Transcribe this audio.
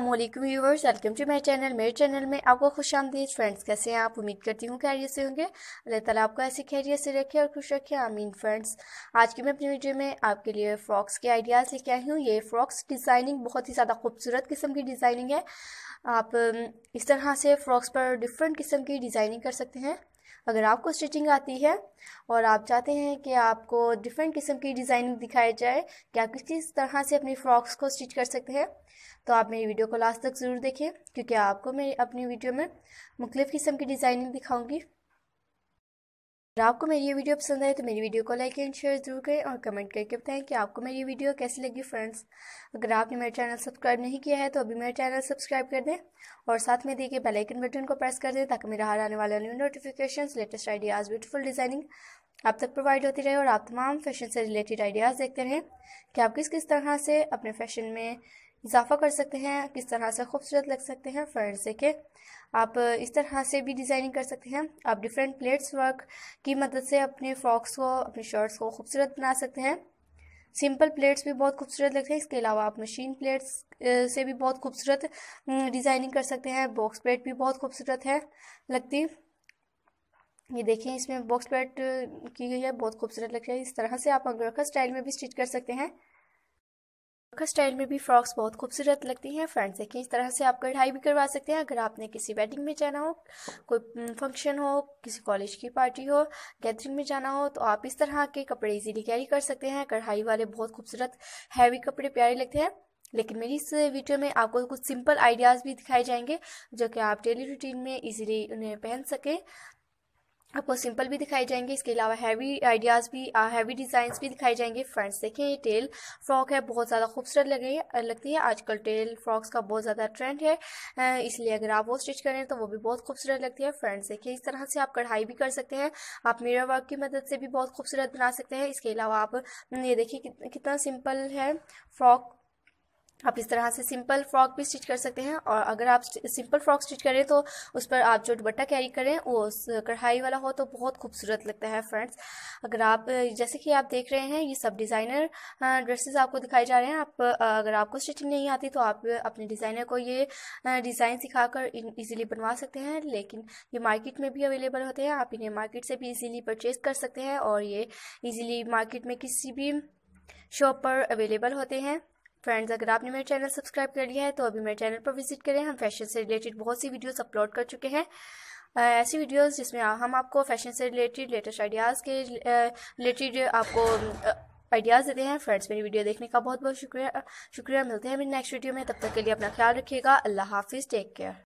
अल्लाम viewers welcome to my channel मेरे channel में आपको खुश आमदीद फ्रेंड्स कैसे हैं आप उम्मीद करती हूँ खैरियत से होंगे अल्लाह ताला आपको ऐसे खैरियत से रखे और खुश रखे आमीन फ्रेंड्स आज की मैं अपनी वीडियो में आपके लिए फ्रॉक्स के आइडियाज़ लेके आई हूँ ये फ्रॉक्स डिज़ाइनिंग बहुत ही ज़्यादा खूबसूरत किस्म की डिज़ाइनिंग है आप इस तरह से फ्रॉक्स पर डिफरेंट किस्म की डिज़ाइनिंग कर सकते हैं अगर आपको स्टिचिंग आती है और आप चाहते हैं कि आपको डिफरेंट किस्म की डिज़ाइनिंग दिखाई जाए कि आप किस किस तरह से अपनी फ्रॉक्स को स्टिच कर सकते हैं तो आप मेरी वीडियो को लास्ट तक ज़रूर देखें क्योंकि आपको मैं अपनी वीडियो में मुख्तफ किस्म की डिज़ाइनिंग दिखाऊँगी अगर आपको मेरी ये वीडियो पसंद आए तो मेरी वीडियो को लाइक एंड शेयर जरूर करें और कमेंट करके बताएं कि आपको मेरी वीडियो कैसी लगी फ्रेंड्स अगर आपने मेरा चैनल सब्सक्राइब नहीं किया है तो अभी मेरा चैनल सब्सक्राइब कर दें और साथ में दिए गए बेल आइकन बटन को प्रेस कर दें ताकि मेरा हर आने वाला new notification latest ideas beautiful designing आप तक प्रोवाइड होती रहे और आप तमाम फैशन से रिलेटेड आइडियाज़ देखते रहें कि आप किस किस तरह से अपने फैशन में इजाफा कर सकते हैं किस तरह से खूबसूरत लग सकते हैं से के आप इस तरह से भी डिज़ाइनिंग कर सकते हैं आप डिफरेंट प्लेट्स वर्क की मदद से अपने फ्रॉक्स को अपने शर्ट्स को खूबसूरत बना सकते हैं सिंपल प्लेट्स भी बहुत खूबसूरत लगते हैं इसके अलावा आप मशीन प्लेट्स से भी बहुत खूबसूरत डिज़ाइनिंग कर सकते हैं बॉक्स प्लेट भी बहुत खूबसूरत है लगती ये देखें इसमें बॉक्स प्लेट की गई है बहुत खूबसूरत लग रही है इस तरह से आप अंगरखा स्टाइल में भी स्टिच कर सकते हैं का स्टाइल में भी फ्रॉक्स बहुत खूबसूरत लगती हैं फ्रेंड्स देखिए इस तरह से आप कढ़ाई भी करवा सकते हैं अगर आपने किसी वेडिंग में जाना हो कोई फंक्शन हो किसी कॉलेज की पार्टी हो गैदरिंग में जाना हो तो आप इस तरह के कपड़े इजीली कैरी कर सकते हैं कढ़ाई वाले बहुत खूबसूरत हैवी कपड़े प्यारे लगते हैं लेकिन मेरी इस वीडियो में आपको कुछ सिंपल आइडियाज़ भी दिखाए जाएंगे जो कि आप डेली रूटीन में इजीली उन्हें पहन सकें आपको सिंपल भी दिखाई जाएंगे इसके अलावा हैवी आइडियाज़ भी हैवी डिज़ाइन भी दिखाई जाएंगे फ्रेंड्स देखें ये टेल फ्रॉक है बहुत ज़्यादा खूबसूरत लगे लगती है आजकल टेल फ्रॉक्स का बहुत ज़्यादा ट्रेंड है इसलिए अगर आप वो स्टिच करें तो वो भी बहुत खूबसूरत लगती है फ्रेंड्स देखें इस तरह से आप कढ़ाई भी कर सकते हैं आप मिरर वर्क की मदद से भी बहुत खूबसूरत बना सकते हैं इसके अलावा आप ये देखिए कितना सिंपल है फ्रॉक आप इस तरह से सिंपल फ्रॉक भी स्टिच कर सकते हैं और अगर आप सिंपल फ्रॉक स्टिच करें तो उस पर आप जो दुबट्टा कैरी करें वो कढ़ाई वाला हो तो बहुत खूबसूरत लगता है फ्रेंड्स अगर आप जैसे कि आप देख रहे हैं ये सब डिज़ाइनर ड्रेसेस आपको दिखाए जा रहे हैं आप अगर आपको स्टिचिंग नहीं आती तो आप अपने डिज़ाइनर को ये डिज़ाइन सिखा कर ईजिली बनवा सकते हैं लेकिन ये मार्केट में भी अवेलेबल होते हैं आप इन्हें मार्केट से भी ईजिली परचेज कर सकते हैं और ये ईजिली मार्केट में किसी भी शॉप पर अवेलेबल होते हैं फ्रेंड्स अगर आपने मेरे चैनल सब्सक्राइब कर लिया है तो अभी मेरे चैनल पर विजिट करें हम फैशन से रिलेटेड बहुत सी वीडियोस अपलोड कर चुके हैं ऐसी वीडियोस जिसमें हम आपको फैशन से रिलेटेड लेटेस्ट आइडियाज़ के रिलेटेड आपको आइडियाज़ देते हैं फ्रेंड्स मेरी वीडियो देखने का बहुत बहुत शुक्रिया शुक्रिया मिलते हैं मेरी नेक्स्ट वीडियो में तब तक के लिए अपना ख्याल रखिएगा अल्लाह हाफिज़ टेक केयर